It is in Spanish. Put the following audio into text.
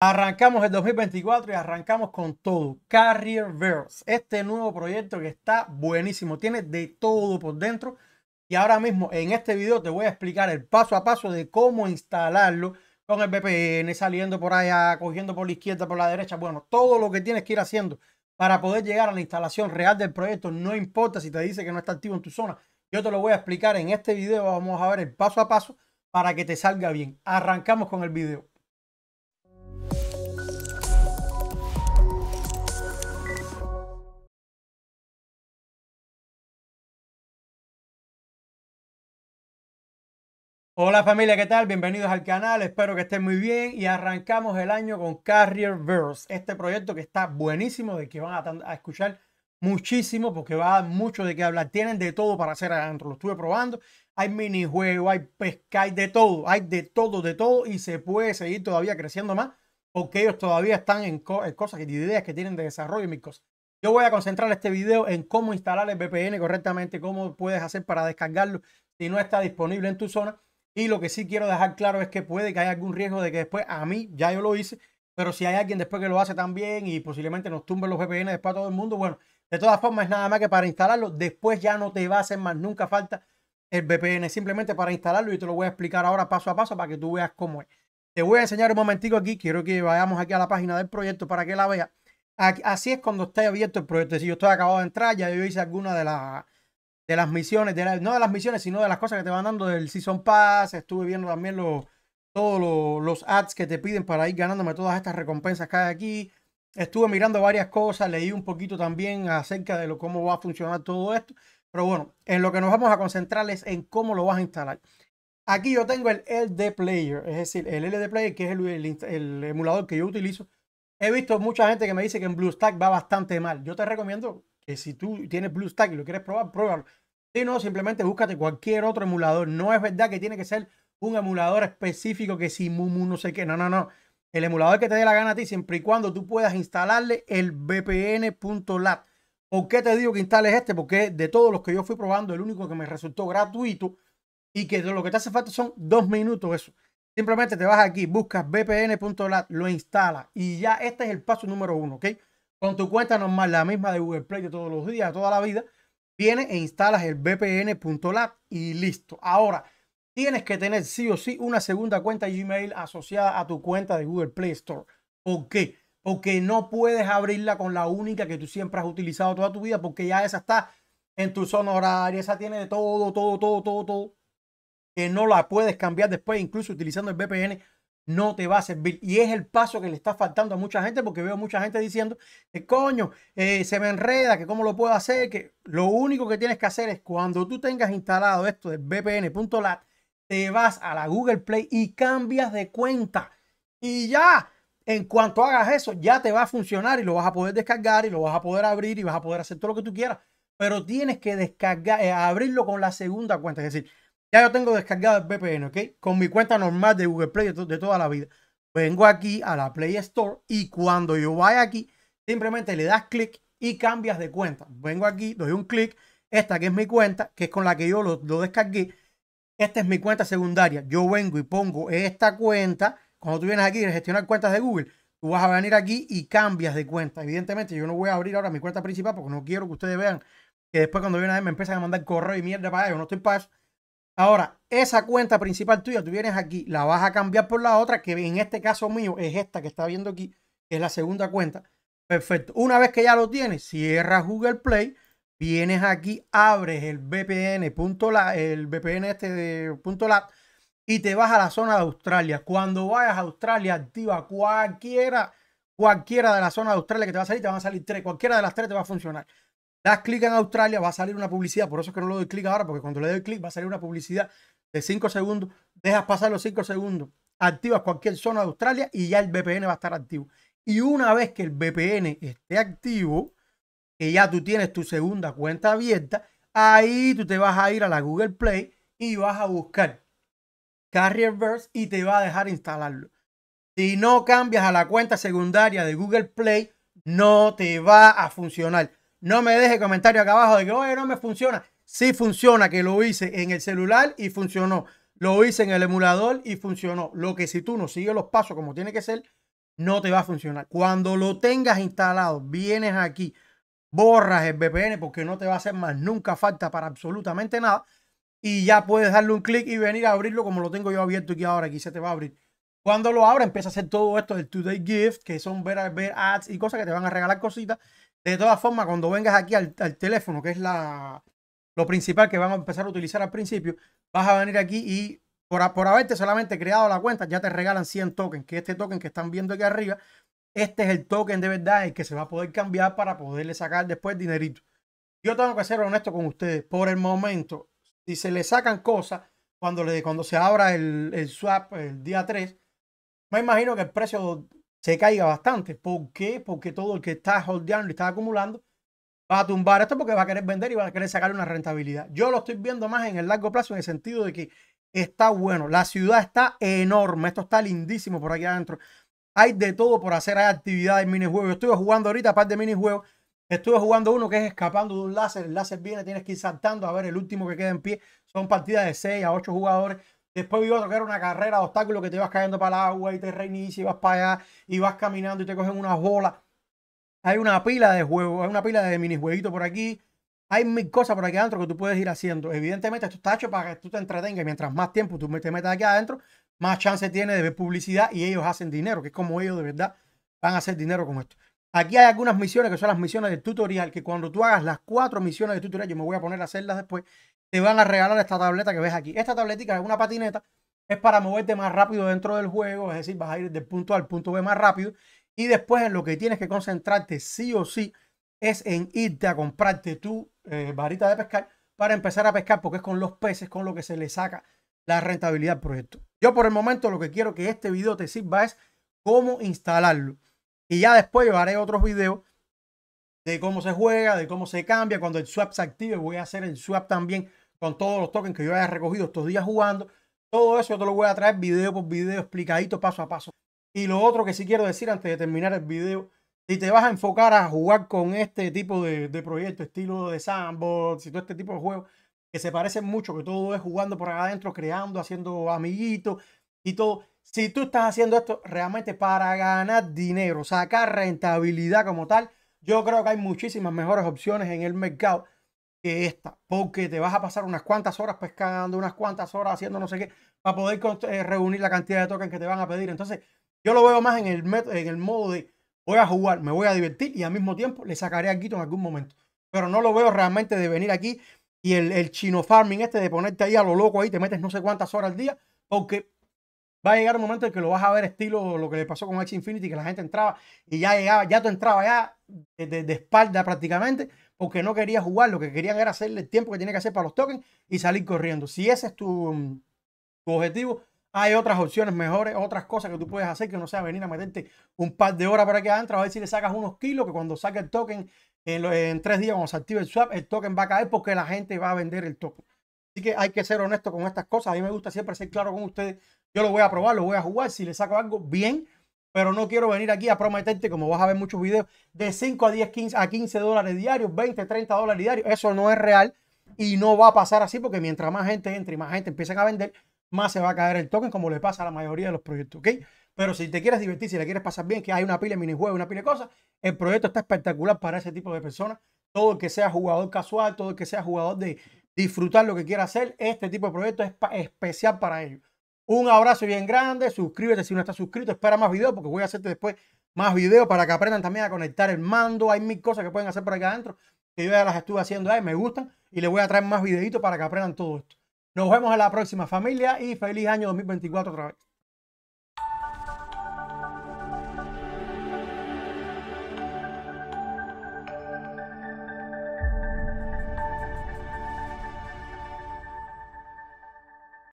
Arrancamos el 2024 y arrancamos con todo. Carrierverse, este nuevo proyecto que está buenísimo, tiene de todo por dentro. Y ahora mismo en este video te voy a explicar el paso a paso de cómo instalarlo con el VPN, saliendo por allá, cogiendo por la izquierda, por la derecha. Bueno, todo lo que tienes que ir haciendo para poder llegar a la instalación real del proyecto, no importa si te dice que no está activo en tu zona. Yo te lo voy a explicar en este video. Vamos a ver el paso a paso para que te salga bien. Arrancamos con el video. Hola familia, ¿qué tal? Bienvenidos al canal, espero que estén muy bien y arrancamos el año con Carrier Verse, este proyecto que está buenísimo, de que van a, escuchar muchísimo porque va a dar mucho de qué hablar. Tienen de todo para hacer adentro, lo estuve probando. Hay minijuegos, hay pesca, hay de todo, hay de todo, de todo y se puede seguir todavía creciendo más porque ellos todavía están en, cosas, y ideas que tienen de desarrollo y mis cosas. Yo voy a concentrar este video en cómo instalar el VPN correctamente, cómo puedes hacer para descargarlo si no está disponible en tu zona y lo que sí quiero dejar claro es que puede que haya algún riesgo de que después a mí, ya yo lo hice, pero si hay alguien después que lo hace también y posiblemente nos tumben los VPN después a todo el mundo, bueno, de todas formas es nada más que para instalarlo, después ya no te va a hacer más nunca falta el VPN, simplemente para instalarlo y te lo voy a explicar ahora paso a paso para que tú veas cómo es. Te voy a enseñar un momentico aquí, quiero que vayamos aquí a la página del proyecto para que la veas. Así es cuando está abierto el proyecto. Si yo estoy acabado de entrar, ya yo hice alguna de las de las misiones, de no de las misiones, sino de las cosas que te van dando del Season Pass. Estuve viendo también los, todos los, ads que te piden para ir ganándome todas estas recompensas que hay aquí. Estuve mirando varias cosas, leí un poquito también acerca de lo, cómo va a funcionar todo esto. Pero bueno, en lo que nos vamos a concentrar es en cómo lo vas a instalar. Aquí yo tengo el LD Player, es decir, el LD Player que es el, el emulador que yo utilizo. He visto mucha gente que me dice que en BlueStack va bastante mal. Yo te recomiendo si tú tienes BlueStack y lo quieres probar, pruébalo. Si no, simplemente búscate cualquier otro emulador. No es verdad que tiene que ser un emulador específico que si Mumu no sé qué. No, no, no. El emulador que te dé la gana a ti, siempre y cuando tú puedas instalarle el vpn.lat. ¿Por qué te digo que instales este? Porque de todos los que yo fui probando, el único que me resultó gratuito y que lo que te hace falta son dos minutos eso. Simplemente te vas aquí, buscas vpn.lat, lo instalas y ya este es el paso número uno, ¿ok? con tu cuenta normal, la misma de Google Play de todos los días, toda la vida, vienes e instalas el VPN.lab y listo. Ahora, tienes que tener sí o sí una segunda cuenta Gmail asociada a tu cuenta de Google Play Store. ¿Por qué? Porque no puedes abrirla con la única que tú siempre has utilizado toda tu vida, porque ya esa está en tu zona horaria, esa tiene de todo, todo, todo, todo, todo, que no la puedes cambiar después, incluso utilizando el VPN no te va a servir. Y es el paso que le está faltando a mucha gente porque veo mucha gente diciendo, que coño, eh, se me enreda, que cómo lo puedo hacer, que lo único que tienes que hacer es cuando tú tengas instalado esto del vpn.lat, te vas a la Google Play y cambias de cuenta. Y ya, en cuanto hagas eso, ya te va a funcionar y lo vas a poder descargar y lo vas a poder abrir y vas a poder hacer todo lo que tú quieras. Pero tienes que descargar, eh, abrirlo con la segunda cuenta. Es decir, ya yo tengo descargado el VPN, ¿ok? Con mi cuenta normal de Google Play de toda la vida. Vengo aquí a la Play Store y cuando yo vaya aquí, simplemente le das clic y cambias de cuenta. Vengo aquí, doy un clic. Esta que es mi cuenta, que es con la que yo lo, descargué. Esta es mi cuenta secundaria. Yo vengo y pongo esta cuenta. Cuando tú vienes aquí a gestionar cuentas de Google, tú vas a venir aquí y cambias de cuenta. Evidentemente, yo no voy a abrir ahora mi cuenta principal porque no quiero que ustedes vean que después cuando vienen a mí me empiezan a mandar correo y mierda para allá. Yo no estoy en paz. Ahora, esa cuenta principal tuya, tú vienes aquí, la vas a cambiar por la otra, que en este caso mío es esta que está viendo aquí, que es la segunda cuenta. Perfecto. Una vez que ya lo tienes, cierras Google Play, vienes aquí, abres el VPN, la, el VPN este de punto y te vas a la zona de Australia. Cuando vayas a Australia, activa cualquiera, cualquiera de la zona de Australia que te va a salir, te van a salir tres, cualquiera de las tres te va a funcionar. Das clic en Australia, va a salir una publicidad. Por eso es que no le doy clic ahora, porque cuando le doy clic va a salir una publicidad de 5 segundos. Dejas pasar los 5 segundos. Activas cualquier zona de Australia y ya el VPN va a estar activo. Y una vez que el VPN esté activo, que ya tú tienes tu segunda cuenta abierta, ahí tú te vas a ir a la Google Play y vas a buscar Carrierverse y te va a dejar instalarlo. Si no cambias a la cuenta secundaria de Google Play, no te va a funcionar. No me deje comentario acá abajo de que, no me funciona. Sí funciona, que lo hice en el celular y funcionó. Lo hice en el emulador y funcionó. Lo que si tú no sigues los pasos como tiene que ser, no te va a funcionar. Cuando lo tengas instalado, vienes aquí, borras el VPN porque no te va a hacer más nunca falta para absolutamente nada. Y ya puedes darle un clic y venir a abrirlo como lo tengo yo abierto aquí ahora. Aquí se te va a abrir. Cuando lo abra, empieza a hacer todo esto del Today Gift, que son ver, ver ads y cosas que te van a regalar cositas. De todas formas, cuando vengas aquí al, teléfono, que es la, lo principal que vamos a empezar a utilizar al principio, vas a venir aquí y por, por haberte solamente creado la cuenta, ya te regalan 100 tokens, que este token que están viendo aquí arriba, este es el token de verdad, el que se va a poder cambiar para poderle sacar después dinerito. Yo tengo que ser honesto con ustedes, por el momento, si se le sacan cosas, cuando, le, cuando se abra el, el swap el día 3, me imagino que el precio se caiga bastante. ¿Por qué? Porque todo el que está holdeando y está acumulando va a tumbar esto porque va a querer vender y va a querer sacar una rentabilidad. Yo lo estoy viendo más en el largo plazo en el sentido de que está bueno. La ciudad está enorme. Esto está lindísimo por aquí adentro. Hay de todo por hacer. Hay actividades, minijuegos. Yo estuve jugando ahorita, aparte de minijuegos, estuve jugando uno que es escapando de un láser. El láser viene, tienes que ir saltando a ver el último que queda en pie. Son partidas de 6 a 8 jugadores. Después otro a era una carrera de obstáculos que te vas cayendo para el agua y te reinicia y vas para allá y vas caminando y te cogen una bola. Hay una pila de juegos, hay una pila de minijueguitos por aquí. Hay mil cosas por aquí adentro que tú puedes ir haciendo. Evidentemente, esto está hecho para que tú te entretengas. Mientras más tiempo tú te metas aquí adentro, más chance tienes de ver publicidad y ellos hacen dinero, que es como ellos de verdad van a hacer dinero con esto. Aquí hay algunas misiones que son las misiones de tutorial, que cuando tú hagas las cuatro misiones de tutorial, yo me voy a poner a hacerlas después, te van a regalar esta tableta que ves aquí. Esta tabletica es una patineta, es para moverte más rápido dentro del juego, es decir, vas a ir del punto A al punto B más rápido. Y después en lo que tienes que concentrarte sí o sí es en irte a comprarte tu eh, varita de pescar para empezar a pescar, porque es con los peces con lo que se le saca la rentabilidad al proyecto. Yo por el momento lo que quiero que este video te sirva es cómo instalarlo. Y ya después yo haré otros videos de cómo se juega, de cómo se cambia. Cuando el swap se active, voy a hacer el swap también con todos los tokens que yo haya recogido estos días jugando. Todo eso yo te lo voy a traer video por video, explicadito paso a paso. Y lo otro que sí quiero decir antes de terminar el video, si te vas a enfocar a jugar con este tipo de, de proyecto, estilo de sandbox y todo este tipo de juegos, que se parecen mucho, que todo es jugando por acá adentro, creando, haciendo amiguitos y todo. Si tú estás haciendo esto realmente para ganar dinero, sacar rentabilidad como tal, yo creo que hay muchísimas mejores opciones en el mercado que esta, porque te vas a pasar unas cuantas horas pescando, unas cuantas horas haciendo no sé qué, para poder eh, reunir la cantidad de tokens que te van a pedir. Entonces, yo lo veo más en el, en el modo de voy a jugar, me voy a divertir y al mismo tiempo le sacaré quito en algún momento. Pero no lo veo realmente de venir aquí y el, el chino farming este de ponerte ahí a lo loco ahí, te metes no sé cuántas horas al día, porque Va a llegar un momento en que lo vas a ver estilo lo que le pasó con H Infinity, que la gente entraba y ya llegaba, ya tú entraba ya de, espalda prácticamente, porque no quería jugar, lo que querían era hacerle el tiempo que tiene que hacer para los tokens y salir corriendo. Si ese es mm, tu, objetivo, hay otras opciones mejores, otras cosas que tú puedes hacer que no sea venir a meterte un par de horas para que adentro, a ver si le sacas unos kilos, que cuando saque el token en, en, tres días, cuando se active el swap, el token va a caer porque la gente va a vender el token. Así que hay que ser honesto con estas cosas. A mí me gusta siempre ser claro con ustedes yo lo voy a probar, lo voy a jugar. Si le saco algo, bien. Pero no quiero venir aquí a prometerte, como vas a ver muchos videos, de 5 a 10, 15, a 15 dólares diarios, 20, 30 dólares diarios. Eso no es real y no va a pasar así porque mientras más gente entre y más gente empiecen a vender, más se va a caer el token, como le pasa a la mayoría de los proyectos. ¿ok? Pero si te quieres divertir, si le quieres pasar bien, que hay una pila de minijuegos, una pila de cosas, el proyecto está espectacular para ese tipo de personas. Todo el que sea jugador casual, todo el que sea jugador de disfrutar lo que quiera hacer, este tipo de proyecto es especial para ellos. Un abrazo bien grande. Suscríbete si no estás suscrito. Espera más videos porque voy a hacerte después más videos para que aprendan también a conectar el mando. Hay mil cosas que pueden hacer por acá adentro que yo ya las estuve haciendo ahí. Me gustan y les voy a traer más videitos para que aprendan todo esto. Nos vemos en la próxima familia y feliz año 2024 otra vez.